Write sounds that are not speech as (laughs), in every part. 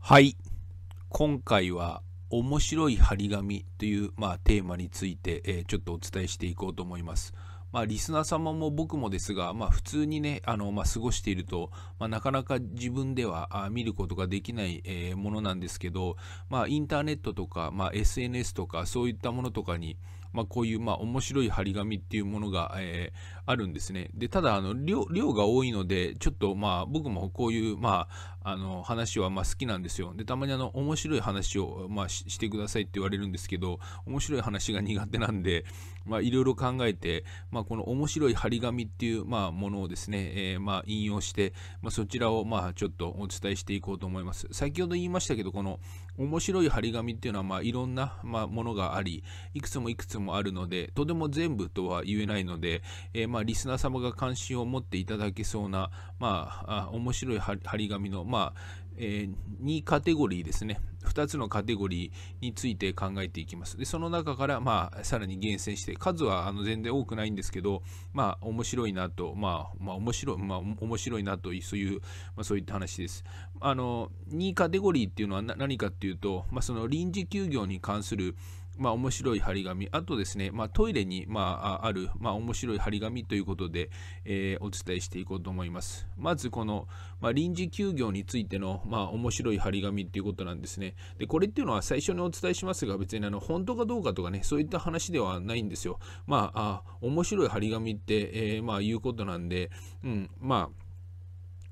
はい今回は「面白い張り紙」という、まあ、テーマについて、えー、ちょっとお伝えしていこうと思います。まあ、リスナー様も僕もですが、まあ、普通にねあの、まあ、過ごしていると、まあ、なかなか自分では見ることができない、えー、ものなんですけど、まあ、インターネットとか、まあ、SNS とかそういったものとかに、まあ、こういう、まあ、面白い張り紙っていうものが、えーあるんですね。で、ただ、あの量、量が多いので、ちょっとまあ、僕もこういう、まあ、あの、話はま好きなんですよ。で、たまにあの、面白い話を、まあ、してくださいって言われるんですけど、面白い話が苦手なんで、まあ、いろいろ考えて、まあ、この面白い張り紙っていう、まあ、ものをですね、えー、ま引用して、まあ、そちらを、まあ、ちょっとお伝えしていこうと思います。先ほど言いましたけど、この、面白い張り紙っていうのは、まあ、いろんな、まものがあり、いくつもいくつもあるので、とても全部とは言えないので、えー、まあまあ、リスナー様が関心を持っていただけそうな、まあ、あ面白い張り紙の、まあえー、2カテゴリーですね2つのカテゴリーについて考えていきますでその中から、まあ、さらに厳選して数はあの全然多くないんですけど、まあ、面白いなと、まあ、まあ、面白い、まあ、面白いなとそういう、まあ、そういった話ですあの2カテゴリーっていうのは何かっていうと、まあ、その臨時休業に関するまあ、面白い張り紙、あとですね、まあ、トイレに、まあ、ある、まあ、面白い張り紙ということで、えー、お伝えしていこうと思います。まず、この、まあ、臨時休業についての、まあ、面白い張り紙ということなんですね。で、これっていうのは最初にお伝えしますが、別にあの本当かどうかとかね、そういった話ではないんですよ。まあ、あ面白い張り紙って、えー、まあ、いうことなんで、うん、まあ、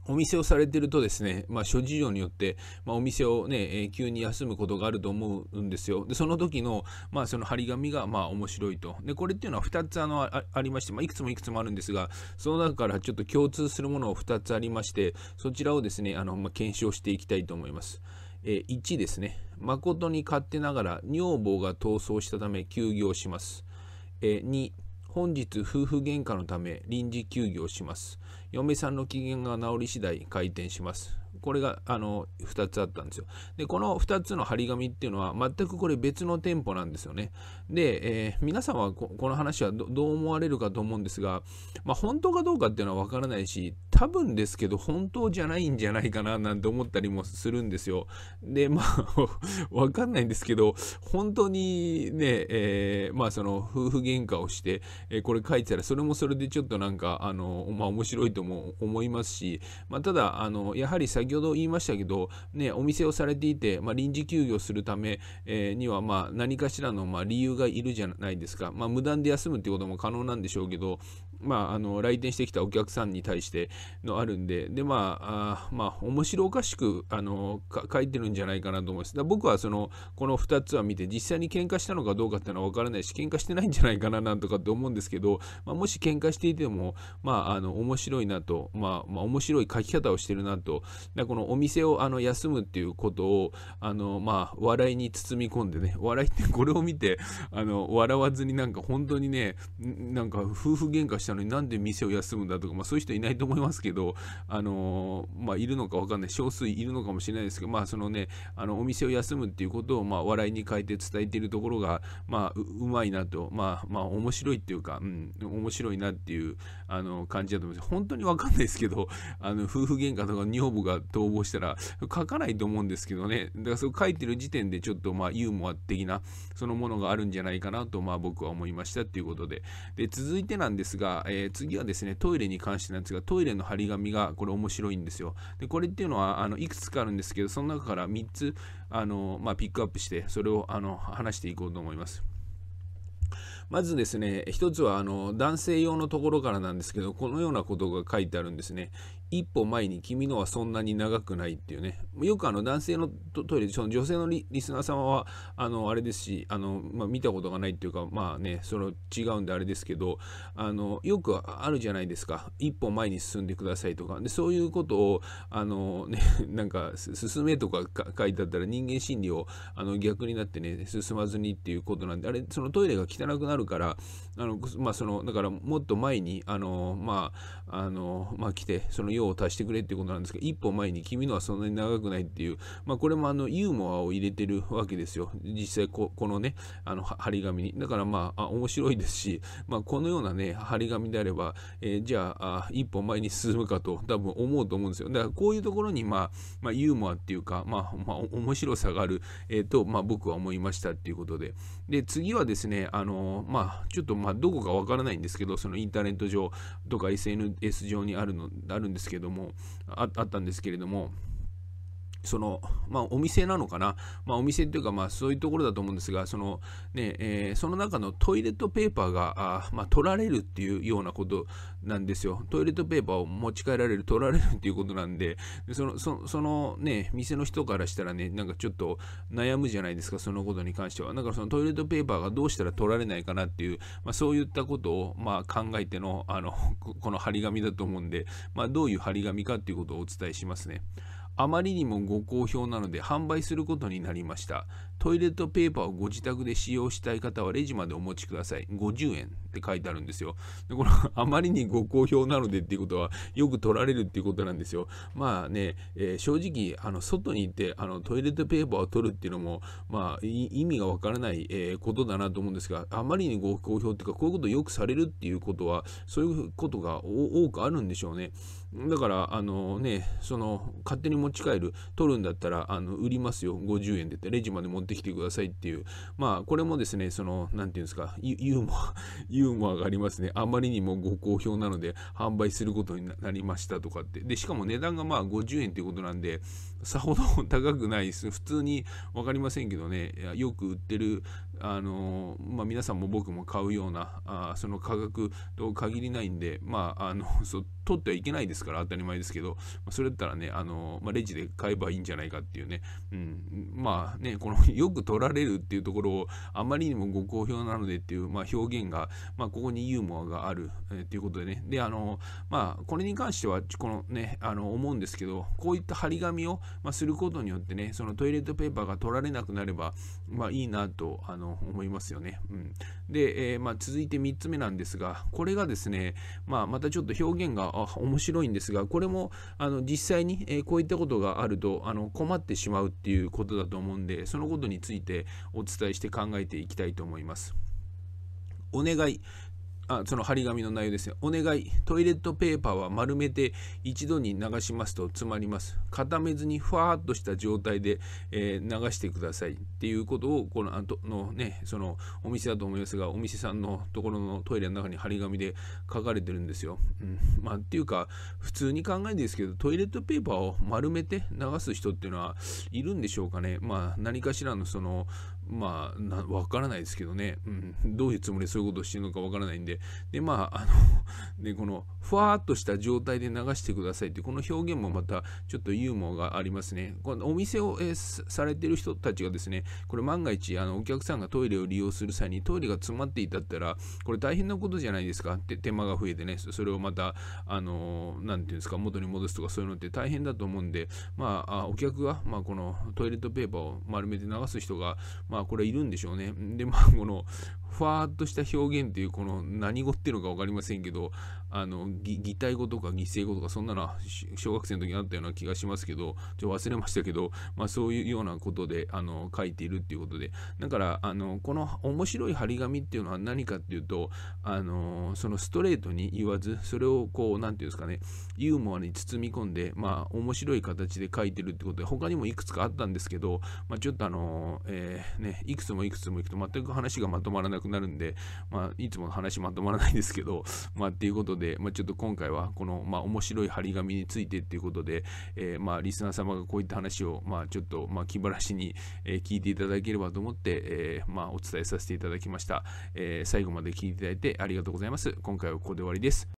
お店をされてるとですね、まあ、諸事情によって、まあ、お店をね、えー、急に休むことがあると思うんですよ。で、その時の、まあ、その張り紙が、まあ、面白いと。で、これっていうのは2つあのありまして、まあ、いくつもいくつもあるんですが、その中からちょっと共通するものを2つありまして、そちらをですね、あの、まあ、検証していきたいと思います。えー、1ですね、誠に勝手ながら女房が逃走したため休業します。えー、2、本日夫婦喧嘩のため臨時休業します。嫁さんの機嫌が治り次第開店しますこれがあの2つあったんですよ。で、この2つの張り紙っていうのは全くこれ別の店舗なんですよね。で、えー、皆さんはこの話はどう思われるかと思うんですが、まあ、本当かどうかっていうのはわからないし、多分ですけど本当じゃないんじゃないかななんて思ったりもするんですよ。で、まあ (laughs) わかんないんですけど、本当にね、えー、まあその夫婦喧嘩をして、えー、これ書いてたらそれもそれでちょっとなんか、あの、まあ面白いとも思いますし、まあただ、あの、やはり先ほどほど言いましたけど、ね、お店をされていて、まあ、臨時休業するため、えー、には、まあ、何かしらの、まあ、理由がいるじゃないですか。まあ、無断で休むっていうことも可能なんでしょうけど、まあ、あの来店してきたお客さんに対してのあるんで、で、まあ、あまあ、面白おかしくあの書いてるんじゃないかなと思います。だ僕はそのこの2つは見て、実際に喧嘩したのかどうかっていうのは分からないし、喧嘩してないんじゃないかななんとかって思うんですけど、まあ、もし喧嘩していても、まあ、あの面白いなと、まあ、まあ、面白い書き方をしてるなと、このお店をあの休むっていうことをあのまあ笑いに包み込んでね笑いってこれを見てあの笑わずになんか本当にねなんか夫婦喧嘩したのになんで店を休むんだとか、まあ、そういう人いないと思いますけどあのまあいるのかわかんない少数いるのかもしれないですけどまあそのねあのお店を休むっていうことをまあ笑いに変えて伝えているところがまあうまいなとまあまあ面白いっていうか、うん、面白いなっていうあの感じだと思います本当にわかんないですけどあの夫婦喧嘩とか女房がと応募したら書かないと思うんですけどねだからそう書いてる時点でちょっとまあユーモア的なそのものがあるんじゃないかなとまあ僕は思いましたっていうことでで続いてなんですが、えー、次はですねトイレに関してなんですがトイレの張り紙がこれ面白いんですよでこれっていうのはあのいくつかあるんですけどその中から3つあの、まあ、ピックアップしてそれをあの話していこうと思います。まずですね、一つはあの男性用のところからなんですけど、このようなことが書いてあるんですね。一歩前に君のはそんなに長くないっていうね。よくあの男性のトイレ、その女性のリスナー様は、あの、あれですし、あの、まあ、見たことがないっていうか、まあね、その違うんであれですけど、あの、よくあるじゃないですか。一歩前に進んでくださいとか。で、そういうことを、あの、ね、(laughs) なんか、進めとか書いてあったら人間心理を、あの、逆になってね、進まずにっていうことなんで、あれ、そのトイレが汚くなるから、あの、まあ、その、だからもっと前に、あの、まあ、あの、まあ、来て、その用を足してくれっていうことなんですけど、一歩前に君のはそんなに長くないっていう、まあ、これもあのユーモアを入れてるわけですよ。実際こ、このね、あの、張り紙に。だからまあ、あ面白いですし、まあ、このようなね、張り紙であれば、えー、じゃあ一歩前に進むかと多分思うと思うんですよ。だからこういうところに、まあ、まあ、ユーモアっていうか、まあ、まあ、面白さがある、えー、と、まあ、僕は思いましたっていうことで。で、次はですね、あの、まあ、ちょっとまあ、どこかわからないんですけど、そのインターネット上とか SNS 上にあるの、あるんですですけどもあったんですけれどもその、まあ、お店なのかな、まあ、お店というか、まあ、そういうところだと思うんですが、その、ね、えー、その中のトイレットペーパーが、あまあ、取られるっていうようなことなんですよ。トイレットペーパーを持ち帰られる、取られるっていうことなんで、でその、そそのね、店の人からしたらね、なんかちょっと悩むじゃないですか、そのことに関しては。だからそのトイレットペーパーがどうしたら取られないかなっていう、まあ、そういったことを、まあ、考えての、あの、この張り紙だと思うんで、まあ、どういう張り紙かっていうことをお伝えしますね。あまりにもご好評なので販売することになりました。トイレットペーパーをご自宅で使用したい方はレジまでお持ちください。50円って書いてあるんですよ。でこの (laughs) あまりにご好評なのでっていうことはよく取られるっていうことなんですよ。まあね、えー、正直、あの外に行ってあのトイレットペーパーを取るっていうのも、まあ、意味がわからない、えー、ことだなと思うんですが、あまりにご好評っていうか、こういうことをよくされるっていうことは、そういうことが多くあるんでしょうね。だからあのねその勝手に持ち帰る取るんだったらあの売りますよ50円でってレジまで持ってきてくださいっていうまあこれもですねその何て言うんですかユーモア (laughs) ユーモアがありますねあまりにもご好評なので販売することになりましたとかってでしかも値段がまあ50円っていうことなんでさほど高くないです普通に分かりませんけどねよく売ってるあのまあ、皆さんも僕も買うようなあその価格と限りないんで、まあ、あの (laughs) そ取ってはいけないですから当たり前ですけど、まそれだったらねあの、まあ、レジで買えばいいんじゃないかっていうね、うん、まあねこの (laughs) よく取られるっていうところをあまりにもご好評なのでっていう、まあ、表現が、まあ、ここにユーモアがある、えっていうことでねであのまあこれに関してはこのねあの思うんですけどこういった張り紙を、ますることによってねそのトイレットペーパーが取られなくなればまあ、いいなとあの思いますよね。うん、で、えー、まあ、続いて3つ目なんですがこれがですね、まあ、またちょっと表現が面白いんですがこれもあの実際に、えー、こういったことがあるとあの困ってしまうっていうことだと思うんでそのことについてお伝えして考えていきたいと思います。お願いあその張り紙の内容ですよ。お願い、トイレットペーパーは丸めて一度に流しますと詰まります。固めずにふわーっとした状態で、えー、流してくださいっていうことを、このあとのね、そのお店だと思いますが、お店さんのところのトイレの中に張り紙で書かれてるんですよ。うん、まあっていうか、普通に考えですけど、トイレットペーパーを丸めて流す人っていうのはいるんでしょうかね。まあ何かしらのその、まあ、な分からないですけどね、うん、どういうつもりでそういうことをしてるのか分からないんで、で、まあ、あの (laughs) で、この、ふわっとした状態で流してくださいって、この表現もまた、ちょっとユーモアがありますね。このお店を、えー、されてる人たちがですね、これ万が一、あの、お客さんがトイレを利用する際にトイレが詰まっていたったら、これ大変なことじゃないですかって、手間が増えてね、それをまた、あの、なんていうんですか、元に戻すとかそういうのって大変だと思うんで、まあ、あお客が、まあ、このトイレットペーパーを丸めて流す人が、まあまあこれいるんでしょうね。で、まあこの、ふわーっとした表現っていうこの何語っていうのか分かりませんけど、あの擬態語とか擬声語とかそんなの小学生の時にあったような気がしますけどちょ忘れましたけど、まあ、そういうようなことであの書いているっていうことでだからあのこの面白い張り紙っていうのは何かっていうとあのそのストレートに言わずそれをこう何て言うんですかねユーモアに包み込んでまあ面白い形で書いてるってことで他にもいくつかあったんですけど、まあ、ちょっとあの、えー、ね、いくつもいくつもいくと全く話がまとまらなくなるんで、まあ、いつも話まとまらないんですけど、まあ、っていうことでで、まあ、ちょっと今回はこの、まあ、面白い張り紙についてっていうことで、えー、まあ、リスナー様がこういった話を、まあ、ちょっと、まあ、気晴らしに、え聞いていただければと思って、えー、まあ、お伝えさせていただきました、え最後まで聞いていただいてありがとうございます今回はここで終わりです